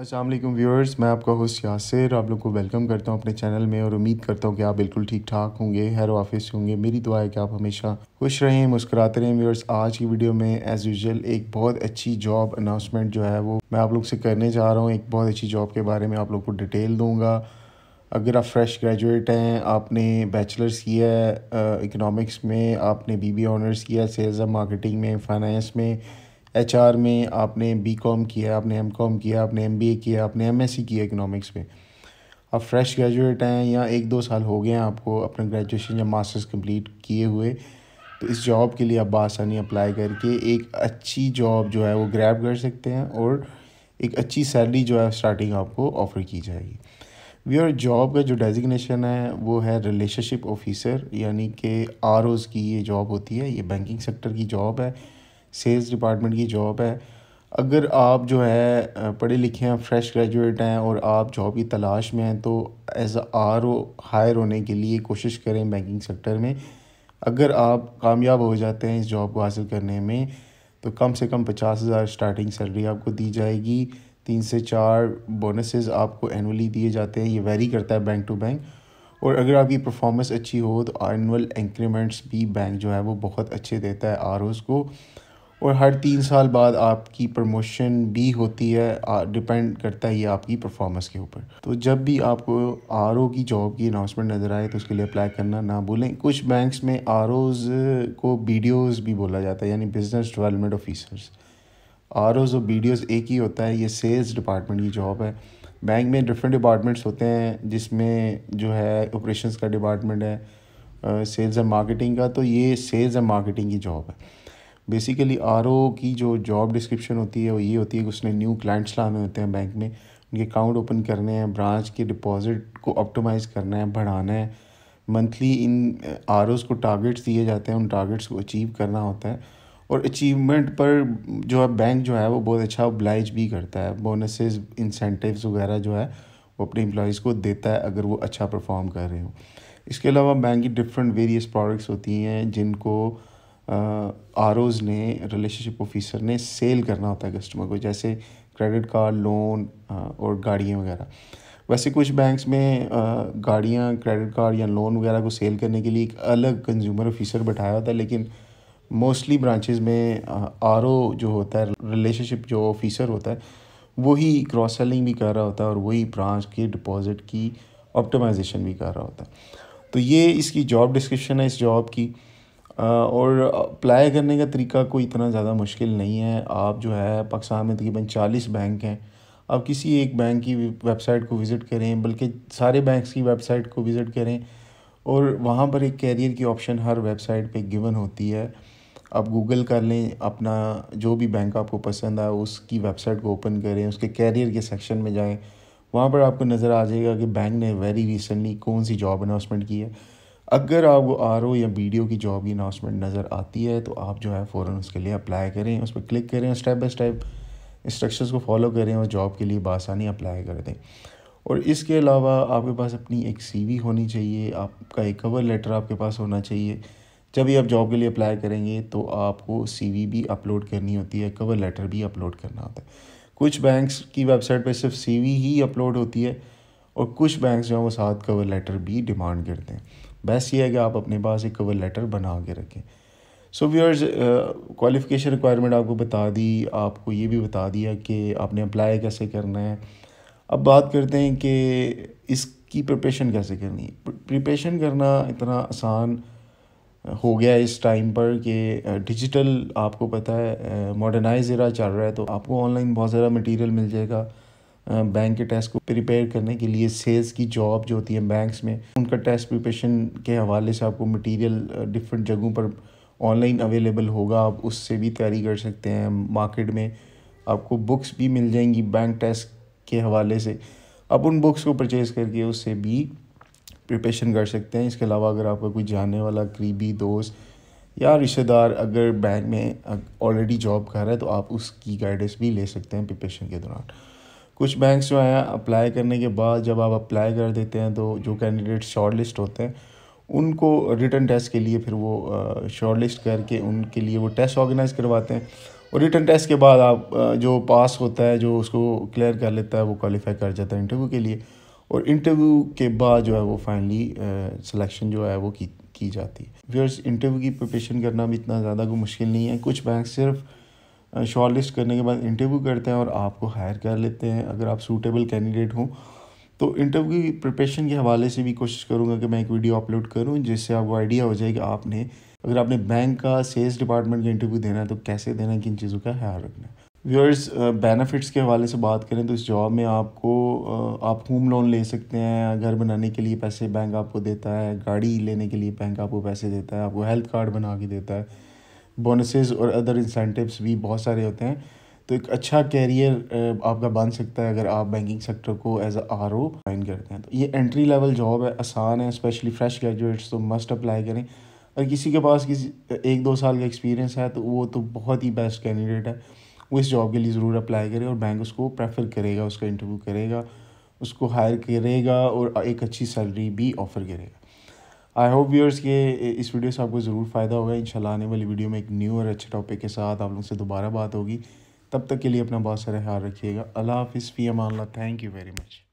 Aslam viewers मैं आपका host Yasir आप लोग को वेलकम करता हूँ अपने चैनल में और उम्मीद करता हूँ कि आप बिल्कुल ठीक ठाक होंगे हर ऑफिस होंगे मेरी दुआ है कि आप हमेशा खुश रहें मुस्कुराते रहें व्यूअर्स आज की वीडियो में एज़ यूजल एक बहुत अच्छी जॉब अनाउंसमेंट जो है वो मैं आप लोग से करने जा रहा हूँ एक बहुत अच्छी जॉब के बारे में आप लोग को डिटेल दूँगा अगर आप फ्रेश ग्रेजुएट हैं आपने बैचलर्स किया है इकनॉमिक्स में आपने बी बी ऑनर्स किया है सेल्स एंड मार्केटिंग में फाइनेंस में आर में आपने कॉम किया आपने कॉम किया आपने ए किया आपने एमएससी किया इकनॉमिक्स में आप फ्रेश ग्रेजुएट हैं या एक दो साल हो गए हैं आपको अपना ग्रेजुएशन या मास्टर्स कंप्लीट किए हुए तो इस जॉब के लिए आप बासानी अप्लाई करके एक अच्छी जॉब जो है वो ग्रैब कर सकते हैं और एक अच्छी सैलरी जो है स्टार्टिंग आपको ऑफ़र की जाएगी वी और जॉब का जो डेजिग्नेशन है वो है रिलेशनशिप ऑफिसर यानी कि आर की ये जॉब होती है ये बैंकिंग सेक्टर की जॉब है सेल्स डिपार्टमेंट की जॉब है अगर आप जो है पढ़े लिखे हैं फ्रेश ग्रेजुएट हैं और आप जॉब की तलाश में हैं तो एज आर ओ हायर होने के लिए कोशिश करें बैंकिंग सेक्टर में अगर आप कामयाब हो जाते हैं इस जॉब को हासिल करने में तो कम से कम पचास हज़ार स्टार्टिंग सैलरी आपको दी जाएगी तीन से चार बोनसेस आपको एनुअली दिए जाते हैं ये वेरी करता है बैंक टू बैंक और अगर आपकी परफॉर्मेंस अच्छी हो तो एनुअल इंक्रीमेंट्स भी बैंक जो है वो बहुत अच्छे देता है आर को और हर तीन साल बाद आपकी प्रमोशन भी होती है डिपेंड करता है ये आपकी परफॉर्मेंस के ऊपर तो जब भी आपको आर की जॉब की अनाउंसमेंट नज़र आए तो उसके लिए अप्लाई करना ना भूलें कुछ बैंक्स में आर को बी भी बोला जाता है यानी बिजनेस डेवलपमेंट ऑफिसर्स आर और वीडियोस एक ही होता है ये सेल्स डिपार्टमेंट की जॉब है बैंक में डिफरेंट डिपार्टमेंट्स होते हैं जिसमें जो है ऑपरेशंस का डिपार्टमेंट है सेल्स एंड मार्केटिंग का तो ये सेल्स एंड मार्केटिंग की जॉब है बेसिकली आर की जो जॉब डिस्क्रिप्शन होती है वो ये होती है कि उसने न्यू क्लाइंट्स लाने होते हैं बैंक में उनके अकाउंट ओपन करने हैं ब्रांच के डिपॉजिट को ऑप्टिमाइज़ करना है बढ़ाना है मंथली इन आर uh, को टारगेट्स दिए जाते हैं उन टारगेट्स को अचीव करना होता है और अचीवमेंट पर जो है बैंक जो है वो बहुत अच्छा ब्लाइज भी करता है बोनसेस इंसेंटिव्स वगैरह जो है वो अपने इम्प्लॉज़ को देता है अगर वो अच्छा परफॉर्म कर रहे हो इसके अलावा बैंक की डिफरेंट वेरियस प्रोडक्ट्स होती हैं जिनको आर ओज़ ने रिलेशनशिप ऑफिसर ने सेल करना होता है कस्टमर को जैसे क्रेडिट कार्ड लोन और गाड़ियाँ वगैरह वैसे कुछ बैंक्स में गाड़ियाँ क्रेडिट कार्ड या लोन वगैरह को सेल करने के लिए एक अलग कंज्यूमर ऑफिसर बैठाया होता है लेकिन मोस्टली ब्रांचेज़ में आर ओ जो होता है रिलेशनशिप जो ऑफिसर होता है वही क्रॉस सेलिंग भी कर रहा होता है और वही ब्रांच के डिपॉजिट की ऑप्टिमाइजेशन भी कर रहा होता है तो ये इसकी जॉब डिस्क्रिप्शन है इस जॉब की और अप्लाई करने का तरीका कोई इतना ज़्यादा मुश्किल नहीं है आप जो है पाकिस्तान में तकरीबन चालीस बैंक हैं आप किसी एक बैंक की वेबसाइट को विज़िट करें बल्कि सारे बैंक्स की वेबसाइट को विज़िट करें और वहाँ पर एक कैरियर की ऑप्शन हर वेबसाइट पे गिवन होती है आप गूगल कर लें अपना जो भी बैंक आपको पसंद आए उसकी वेबसाइट को ओपन करें उसके कैरियर के सेक्शन में जाएं वहाँ पर आपको नज़र आ जाएगा कि बैंक ने वेरी रिसेंटली कौन सी जॉब अनाउंसमेंट की है अगर आपको आर या बी की जॉब की अनाउंसमेंट नज़र आती है तो आप जो है फ़ौर उसके लिए अप्लाई करें उस पर क्लिक करें स्टेप बाई स्टेप इंस्ट्रक्शंस को फॉलो करें और जॉब के लिए बासानी अप्लाई कर दें और इसके अलावा आपके पास अपनी एक सीवी होनी चाहिए आपका एक कवर लेटर आपके पास होना चाहिए जब भी आप जॉब के लिए अप्लाई करेंगे तो आपको सीवी भी अपलोड करनी होती है कवर लेटर भी अपलोड करना होता है कुछ बैंक्स की वेबसाइट पर सिर्फ सीवी ही अपलोड होती है और कुछ बैंक्स जो हैं वो साथ कवर लेटर भी डिमांड करते हैं बेस्ट ये है कि आप अपने पास एक कवर लेटर बना के रखें सो व्यूअर्स क्वालिफ़िकेशन रिक्वायरमेंट आपको बता दी आपको ये भी बता दिया कि आपने अप्लाई कैसे करना है अब बात करते हैं कि इसकी प्रिपरेशन कैसे करनी है प्रिपरेशन करना इतना आसान uh, हो गया इस टाइम पर कि डिजिटल uh, आपको पता है मॉडर्नाइज uh, एरा चल रहा है तो आपको ऑनलाइन बहुत सारा मटेरियल मिल जाएगा बैंक के टेस्ट को प्रिपेयर करने के लिए सेल्स की जॉब जो होती है बैंक्स में उनका टेस्ट प्रिपरेशन के हवाले से आपको मटेरियल डिफरेंट जगहों पर ऑनलाइन अवेलेबल होगा आप उससे भी तैयारी कर सकते हैं मार्केट में आपको बुक्स भी मिल जाएंगी बैंक टेस्ट के हवाले से आप उन बुक्स को परचेज़ करके उससे भी प्रिपेशन कर सकते हैं इसके अलावा अगर आपका कोई जानने वाला करीबी दोस्त या रिश्तेदार अगर बैंक में ऑलरेडी जॉब कर रहा है तो आप उसकी गाइडेंस भी ले सकते हैं प्रिपेशन के दौरान कुछ बैंक्स जो हैं अप्लाई करने के बाद जब आप अप्लाई कर देते हैं तो जो कैंडिडेट शॉर्ट लिस्ट होते हैं उनको रिटर्न टेस्ट के लिए फिर वो शॉर्ट लिस्ट करके उनके लिए वो टेस्ट ऑर्गेनाइज करवाते हैं और रिटर्न टेस्ट के बाद आप जो पास होता है जो उसको क्लियर कर लेता है वो क्वालिफाई कर जाता है इंटरव्यू के लिए और इंटरव्यू के बाद जो है वो फाइनली सिलेक्शन जो है वो की की जाती है व्यर्स इंटरव्यू की प्रिपरेशन करना भी इतना ज़्यादा कोई मुश्किल नहीं है कुछ बैंक सिर्फ़ शॉर्ट लिस्ट करने के बाद इंटरव्यू करते हैं और आपको हायर कर लेते हैं अगर आप सूटेबल कैंडिडेट हों तो इंटरव्यू की प्रिपरेशन के हवाले से भी कोशिश करूँगा कि मैं एक वीडियो अपलोड करूँ जिससे आपको आइडिया हो जाए कि आपने अगर आपने बैंक का सेल्स डिपार्टमेंट का इंटरव्यू देना है तो कैसे देना है किन चीज़ों का ख्याल रखना है व्यूअर्स बेनिफिट्स के हवाले से बात करें तो इस जॉब में आपको आप होम लोन ले सकते हैं घर बनाने के लिए पैसे बैंक आपको देता है गाड़ी लेने के लिए बैंक आपको पैसे देता है आपको हेल्थ कार्ड बना के देता है बोनसेस और अदर इंसेंटिव्स भी बहुत सारे होते हैं तो एक अच्छा कैरियर uh, आपका बन सकता है अगर आप बैंकिंग सेक्टर को as a R O join करते हैं तो ये एंट्री लेवल जॉब है आसान है स्पेशली फ्रेश ग्रेजुएट्स तो मस्ट अप्लाई करें और किसी के पास किसी एक दो साल का एक्सपीरियंस है तो वो तो बहुत ही बेस्ट कैंडिडेट है वो इस जॉब के लिए ज़रूर अप्लाई करें और बैंक उसको प्रेफर करेगा उसका इंटरव्यू करेगा उसको हायर करेगा और एक अच्छी सैलरी भी ऑफ़र करेगा आई होप व्यूअर्स के इस वीडियो से आपको ज़रूर फ़ायदा होगा शाला आने वाली वीडियो में एक न्यू और अच्छे टॉपिक के साथ आप लोग से दोबारा बात होगी तब तक के लिए अपना बहुत सारा ख्याल रखिएगा अल्लाह हाफिज़ फ़ी अमान थैंक यू वेरी मच